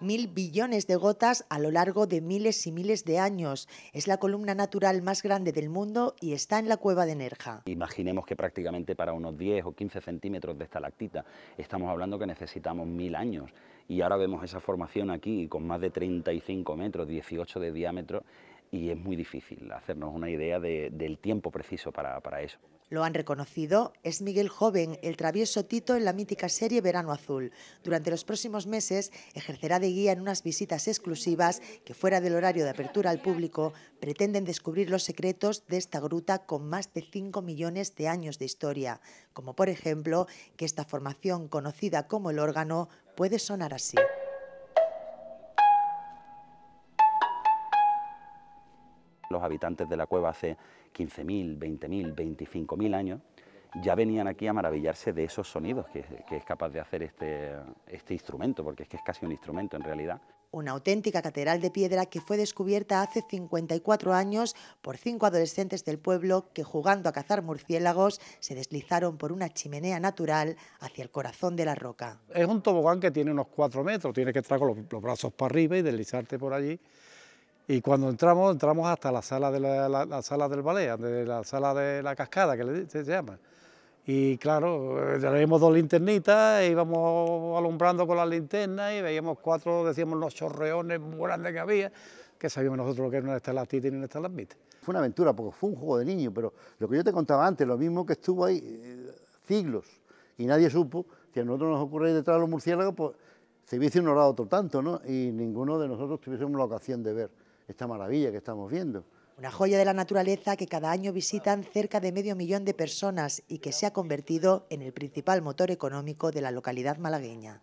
mil billones de gotas a lo largo de miles y miles de años. Es la columna natural más grande del mundo y está en la cueva de Nerja. Imaginemos que prácticamente para unos 10 o 15 centímetros de esta lactita estamos hablando que necesitamos mil años. Y ahora vemos esa formación aquí con más de 35 metros, 18 de diámetro, y es muy difícil hacernos una idea del tiempo preciso para, para eso. Lo han reconocido, es Miguel Joven, el travieso Tito en la mítica serie Verano Azul. Durante los próximos meses ejercerá de guía en unas visitas exclusivas que fuera del horario de apertura al público pretenden descubrir los secretos de esta gruta con más de 5 millones de años de historia, como por ejemplo que esta formación conocida como el órgano puede sonar así. Los habitantes de la cueva hace 15.000, 20.000, 25.000 años ya venían aquí a maravillarse de esos sonidos que, es capaz de hacer este, este instrumento, porque es que es casi un instrumento en realidad una auténtica catedral de piedra que fue descubierta hace 54 años por cinco adolescentes del pueblo que jugando a cazar murciélagos se deslizaron por una chimenea natural hacia el corazón de la roca. Es un tobogán que tiene unos cuatro metros, tiene que estar con los, los brazos para arriba y deslizarte por allí y cuando entramos, entramos hasta la sala, de la, sala del ballet, de la sala de la cascada, que se, llama. Y claro, teníamos eh, dos linternitas, íbamos alumbrando con las linternas y veíamos cuatro, decíamos, los chorreones muy grandes que había, que sabíamos nosotros lo que era una estalactita y una Fue una aventura, porque fue un juego de niños, pero lo que yo te contaba antes, lo mismo que estuvo ahí eh, siglos y nadie supo, si a nosotros nos ocurre detrás de los murciélagos, pues se hubiese ignorado otro tanto, ¿no? Y ninguno de nosotros tuviésemos la ocasión de ver esta maravilla que estamos viendo. Una joya de la naturaleza que cada año visitan cerca de medio millón de personas y que se ha convertido en el principal motor económico de la localidad malagueña.